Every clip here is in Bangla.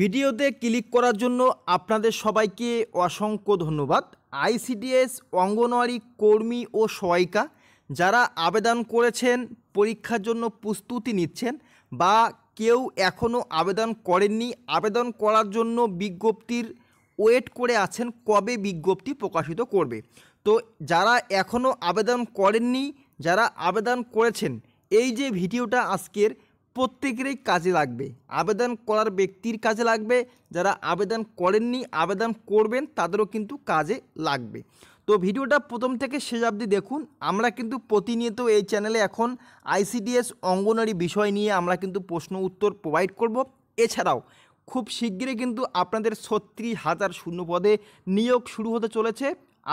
ভিডিওতে ক্লিক করার জন্য আপনাদের সবাইকে অসংখ্য ধন্যবাদ আইসিডিএস অঙ্গনওয়াড়ি কর্মী ও সহায়িকা যারা আবেদন করেছেন পরীক্ষার জন্য প্রস্তুতি নিচ্ছেন বা কেউ এখনও আবেদন করেননি আবেদন করার জন্য বিজ্ঞপ্তির ওয়েট করে আছেন কবে বিজ্ঞপ্তি প্রকাশিত করবে তো যারা এখনও আবেদন করেননি যারা আবেদন করেছেন এই যে ভিডিওটা আজকের প্রত্যেকেরই কাজে লাগবে আবেদন করার ব্যক্তির কাজে লাগবে যারা আবেদন করেননি আবেদন করবেন তাদেরও কিন্তু কাজে লাগবে তো ভিডিওটা প্রথম থেকে শেষ অবধি দেখুন আমরা কিন্তু প্রতিনিয়ত এই চ্যানেলে এখন আইসিডিএস অঙ্গনারী বিষয় নিয়ে আমরা কিন্তু প্রশ্ন উত্তর প্রোভাইড করব এছাড়াও খুব শীঘ্রই কিন্তু আপনাদের ছত্রিশ হাজার শূন্য পদে নিয়োগ শুরু হতে চলেছে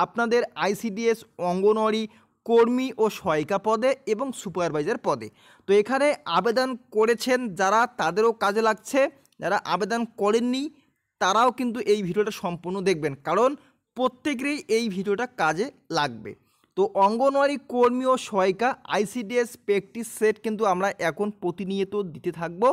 আপনাদের আইসিডিএস অঙ্গনওয়াড়ি কর্মী ও সহায়িকা পদে এবং সুপারভাইজার পদে তো এখানে আবেদন করেছেন যারা তাদেরও কাজে লাগছে যারা আবেদন করেননি তারাও কিন্তু এই ভিডিওটা সম্পূর্ণ দেখবেন কারণ প্রত্যেকেরই এই ভিডিওটা কাজে লাগবে তো অঙ্গনওয়াড়ি কর্মী ও সহায়িকা আইসিডিএস প্র্যাকটিস সেট কিন্তু আমরা এখন প্রতিনিয়ত দিতে থাকব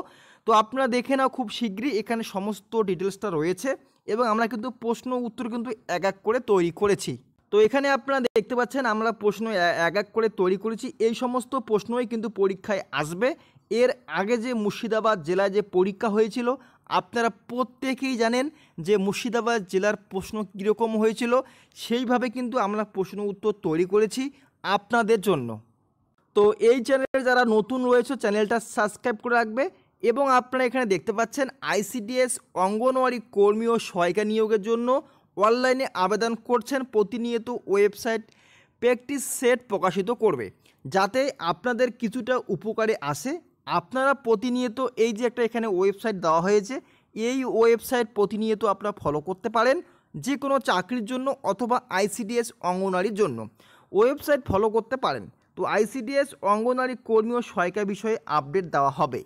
তো আপনারা দেখে নাও খুব শীঘ্রই এখানে সমস্ত ডিটেলসটা রয়েছে এবং আমরা কিন্তু প্রশ্ন উত্তর কিন্তু এক এক করে তৈরি করেছি তো এখানে আপনারা দেখতে পাচ্ছেন আমরা প্রশ্ন এক এক করে তৈরি করেছি এই সমস্ত প্রশ্নই কিন্তু পরীক্ষায় আসবে এর আগে যে মুর্শিদাবাদ জেলায় যে পরীক্ষা হয়েছিল আপনারা প্রত্যেকেই জানেন যে মুর্শিদাবাদ জেলার প্রশ্ন কীরকম হয়েছিল সেইভাবে কিন্তু আমরা প্রশ্ন উত্তর তৈরি করেছি আপনাদের জন্য তো এই চ্যানেলে যারা নতুন রয়েছে চ্যানেলটা সাবস্ক্রাইব করে রাখবে এবং আপনারা এখানে দেখতে পাচ্ছেন আইসিডিএস অঙ্গনওয়াড়ি কর্মী ও সহায়িকা নিয়োগের জন্য অনলাইনে আবেদন করছেন প্রতিনিয়ত ওয়েবসাইট প্র্যাকটিস সেট প্রকাশিত করবে যাতে আপনাদের কিছুটা উপকারে আসে আপনারা প্রতিনিয়ত এই যে একটা এখানে ওয়েবসাইট দেওয়া হয়েছে এই ওয়েবসাইট প্রতিনিয়ত আপনারা ফলো করতে পারেন যে কোনো চাকরির জন্য অথবা আইসিডিএস অঙ্গনারীর জন্য ওয়েবসাইট ফলো করতে পারেন তো আইসিডিএস অঙ্গনারী কর্মী ও সহায়িকা বিষয়ে আপডেট দেওয়া হবে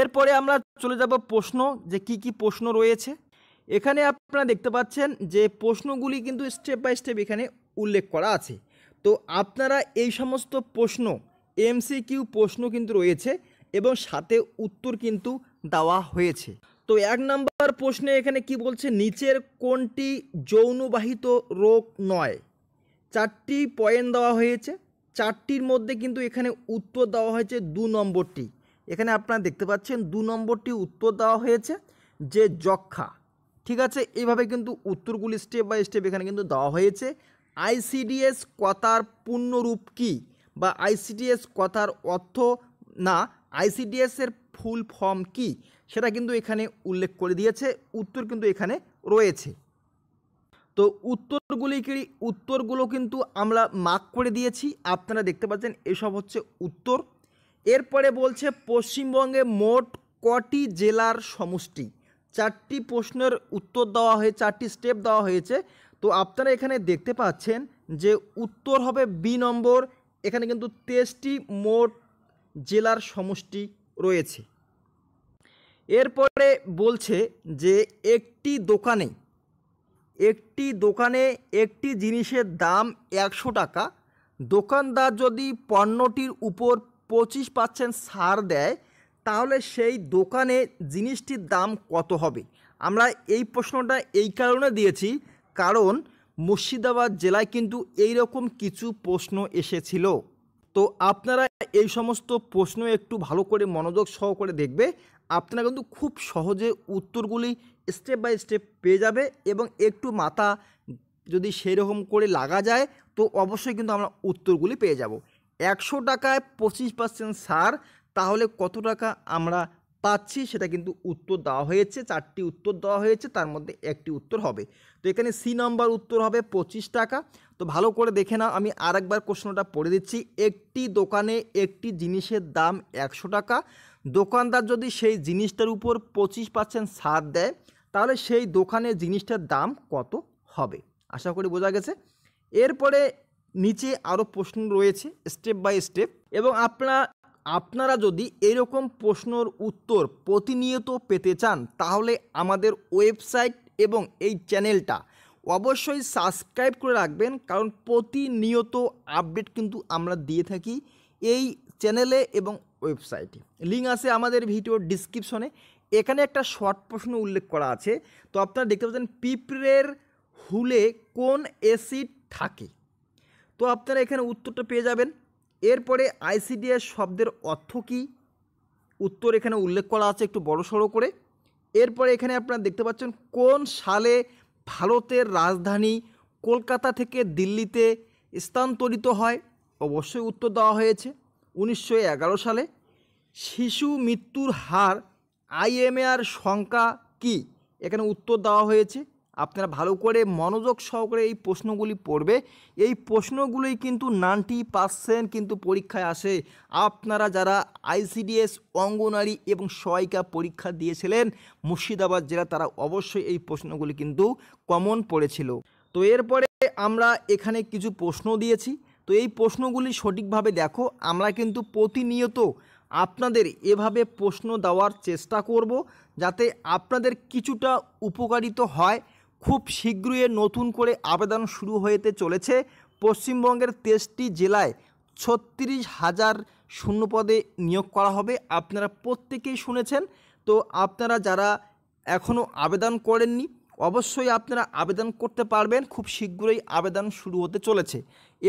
এরপরে আমরা চলে যাব প্রশ্ন যে কি কি প্রশ্ন রয়েছে এখানে আপনারা দেখতে পাচ্ছেন যে প্রশ্নগুলি কিন্তু স্টেপ বাই স্টেপ এখানে উল্লেখ করা আছে তো আপনারা এই সমস্ত প্রশ্ন এমসিকিউ প্রশ্ন কিন্তু রয়েছে এবং সাথে উত্তর কিন্তু দেওয়া হয়েছে তো এক নম্বর প্রশ্নে এখানে কি বলছে নিচের কোনটি যৌনবাহিত রোগ নয় চারটি পয়েন্ট দেওয়া হয়েছে চারটির মধ্যে কিন্তু এখানে উত্তর দেওয়া হয়েছে দু নম্বরটি এখানে আপনারা দেখতে পাচ্ছেন দু নম্বরটি উত্তর দেওয়া হয়েছে যে যক্ষা ঠিক আছে এইভাবে কিন্তু উত্তরগুলি স্টেপ বাই স্টেপ এখানে কিন্তু দেওয়া হয়েছে আইসিডিএস কথার পূর্ণরূপ কি বা আইসিডিএস কথার অর্থ না আইসিডিএসের ফুল ফর্ম কি সেটা কিন্তু এখানে উল্লেখ করে দিয়েছে উত্তর কিন্তু এখানে রয়েছে তো উত্তরগুলি কি উত্তরগুলো কিন্তু আমরা মার্ক করে দিয়েছি আপনারা দেখতে পাচ্ছেন এসব হচ্ছে উত্তর এরপরে বলছে পশ্চিমবঙ্গে মোট কটি জেলার সমষ্টি চারটি প্রশ্নের উত্তর দেওয়া হয়ে চারটি স্টেপ দেওয়া হয়েছে তো আপনারা এখানে দেখতে পাচ্ছেন যে উত্তর হবে বি নম্বর এখানে কিন্তু তেইশটি মোট জেলার সমষ্টি রয়েছে এরপরে বলছে যে একটি দোকানে একটি দোকানে একটি জিনিসের দাম একশো টাকা দোকানদার যদি পণ্যটির উপর পঁচিশ পার্সেন্ট ছাড় দেয় তাহলে সেই দোকানে জিনিসটির দাম কত হবে আমরা এই প্রশ্নটা এই কারণে দিয়েছি কারণ মুর্শিদাবাদ জেলায় কিন্তু এই রকম কিছু প্রশ্ন এসেছিল তো আপনারা এই সমস্ত প্রশ্ন একটু ভালো করে মনোযোগ সহকারে দেখবে আপনারা কিন্তু খুব সহজে উত্তরগুলি স্টেপ বাই স্টেপ পেয়ে যাবে এবং একটু মাথা যদি সেরকম করে লাগা যায় তো অবশ্যই কিন্তু আমরা উত্তরগুলি পেয়ে যাব একশো টাকায় পঁচিশ পার্সেন্ট সার তাহলে কত টাকা আমরা পাচ্ছি সেটা কিন্তু উত্তর দেওয়া হয়েছে চারটি উত্তর দেওয়া হয়েছে তার মধ্যে একটি উত্তর হবে তো এখানে সি নম্বর উত্তর হবে পঁচিশ টাকা তো ভালো করে দেখে নাও আমি আরেকবার প্রশ্নটা পড়ে দিচ্ছি একটি দোকানে একটি জিনিসের দাম একশো টাকা দোকানদার যদি সেই জিনিসটার উপর পঁচিশ পার্সেন্ট ছাড় দেয় তাহলে সেই দোকানে জিনিসটার দাম কত হবে আশা করি বোঝা গেছে এরপরে নিচে আরও প্রশ্ন রয়েছে স্টেপ বাই স্টেপ এবং আপনারা আপনারা যদি এরকম প্রশ্নর উত্তর প্রতিনিয়ত পেতে চান তাহলে আমাদের ওয়েবসাইট এবং এই চ্যানেলটা অবশ্যই সাবস্ক্রাইব করে রাখবেন কারণ প্রতিনিয়ত আপডেট কিন্তু আমরা দিয়ে থাকি এই চ্যানেলে এবং ওয়েবসাইটে লিঙ্ক আছে আমাদের ভিডিওর ডিসক্রিপশনে এখানে একটা শর্ট প্রশ্ন উল্লেখ করা আছে তো আপনারা দেখতে পাচ্ছেন পিঁপড়ের হুলে কোন অ্যাসিড থাকে তো আপনারা এখানে উত্তরটা পেয়ে যাবেন এরপরে আইসিডিএস শব্দের অর্থ কী উত্তর এখানে উল্লেখ করা আছে একটু বড় সড়ো করে এরপরে এখানে আপনারা দেখতে পাচ্ছেন কোন সালে ভারতের রাজধানী কলকাতা থেকে দিল্লিতে স্থানান্তরিত হয় অবশ্যই উত্তর দেওয়া হয়েছে উনিশশো সালে শিশু মৃত্যুর হার আর সংখ্যা কি এখানে উত্তর দেওয়া হয়েছে আপনারা ভালো করে মনোযোগ সহকারে এই প্রশ্নগুলি পড়বে এই প্রশ্নগুলোই কিন্তু নাইনটি পার্সেন্ট কিন্তু পরীক্ষায় আসে আপনারা যারা আইসিডিএস অঙ্গনারী এবং সহায়িকা পরীক্ষা দিয়েছিলেন মুর্শিদাবাদ জেলা তারা অবশ্যই এই প্রশ্নগুলি কিন্তু কমন পড়েছিল তো এরপরে আমরা এখানে কিছু প্রশ্ন দিয়েছি তো এই প্রশ্নগুলি সঠিকভাবে দেখো আমরা কিন্তু প্রতিনিয়ত আপনাদের এভাবে প্রশ্ন দেওয়ার চেষ্টা করব যাতে আপনাদের কিছুটা উপকারিত হয় খুব শীঘ্রই নতুন করে আবেদন শুরু হয়েতে চলেছে পশ্চিমবঙ্গের তেইশটি জেলায় ছত্রিশ হাজার শূন্যপদে নিয়োগ করা হবে আপনারা প্রত্যেকেই শুনেছেন তো আপনারা যারা এখনও আবেদন করেননি অবশ্যই আপনারা আবেদন করতে পারবেন খুব শীঘ্রই আবেদন শুরু হতে চলেছে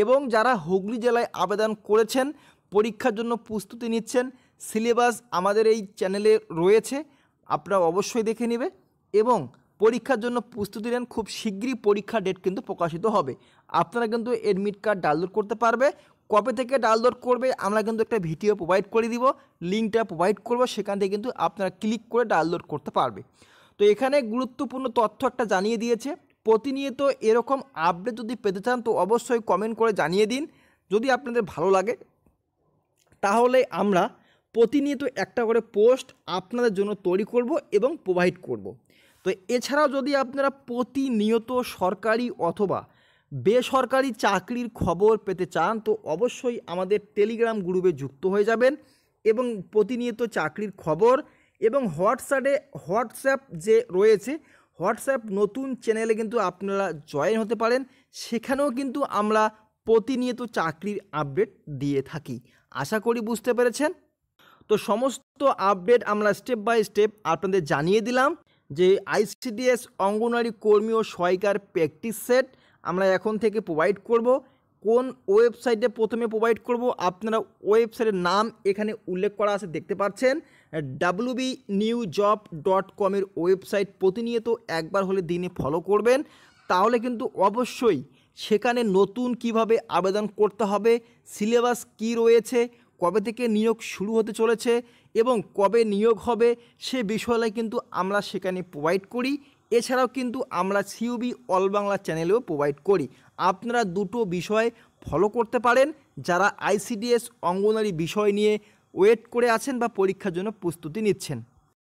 এবং যারা হুগলি জেলায় আবেদন করেছেন পরীক্ষার জন্য প্রস্তুতি নিচ্ছেন সিলেবাস আমাদের এই চ্যানেলে রয়েছে আপনারা অবশ্যই দেখে নেবে এবং পরীক্ষার জন্য প্রস্তুতি নেন খুব শীঘ্রই পরীক্ষা ডেট কিন্তু প্রকাশিত হবে আপনারা কিন্তু এডমিট কার্ড ডাউনলোড করতে পারবে কবে থেকে ডাউনলোড করবে আমরা কিন্তু একটা ভিডিও প্রোভাইড করে দিব লিঙ্কটা প্রোভাইড করব সেখান থেকে কিন্তু আপনারা ক্লিক করে ডাউনলোড করতে পারবে তো এখানে গুরুত্বপূর্ণ তথ্য একটা জানিয়ে দিয়েছে প্রতিনিয়ত এরকম আপডেট যদি পেতে চান তো অবশ্যই কমেন্ট করে জানিয়ে দিন যদি আপনাদের ভালো লাগে তাহলে আমরা প্রতিনিয়ত একটা করে পোস্ট আপনাদের জন্য তৈরি করব এবং প্রোভাইড করব। তো এছাড়াও যদি আপনারা প্রতিনিয়ত সরকারি অথবা বেসরকারি চাকরির খবর পেতে চান তো অবশ্যই আমাদের টেলিগ্রাম গ্রুপে যুক্ত হয়ে যাবেন এবং প্রতিনিয়ত চাকরির খবর এবং হোয়াটসঅ্যাপে হোয়াটসঅ্যাপ যে রয়েছে হোয়াটসঅ্যাপ নতুন চ্যানেলে কিন্তু আপনারা জয়েন হতে পারেন সেখানেও কিন্তু আমরা প্রতিনিয়ত চাকরির আপডেট দিয়ে থাকি আশা করি বুঝতে পেরেছেন তো সমস্ত আপডেট আমরা স্টেপ বাই স্টেপ আপনাদের জানিয়ে দিলাম যে আইসিডিএস অঙ্গনওয়াড়ি কর্মী ও সহায়িকার প্র্যাকটিস সেট আমরা এখন থেকে প্রোভাইড করব কোন ওয়েবসাইটে প্রথমে প্রোভাইড করব আপনারা ওয়েবসাইটের নাম এখানে উল্লেখ করা আছে দেখতে পাচ্ছেন বি নিউ জব ডট কমের ওয়েবসাইট প্রতিনিয়ত একবার হলে দিনে ফলো করবেন তাহলে কিন্তু অবশ্যই সেখানে নতুন কিভাবে আবেদন করতে হবে সিলেবাস কি রয়েছে কবে থেকে নিয়োগ শুরু হতে চলেছে এবং কবে নিয়োগ হবে সে বিষয়ে কিন্তু আমরা সেখানে প্রোভাইড করি এছাড়াও কিন্তু আমরা সিউবি অল বাংলা চ্যানেলেও প্রোভাইড করি আপনারা দুটো বিষয় ফলো করতে পারেন যারা আইসিডিএস অঙ্গনারী বিষয় নিয়ে ওয়েট করে আছেন বা পরীক্ষার জন্য প্রস্তুতি নিচ্ছেন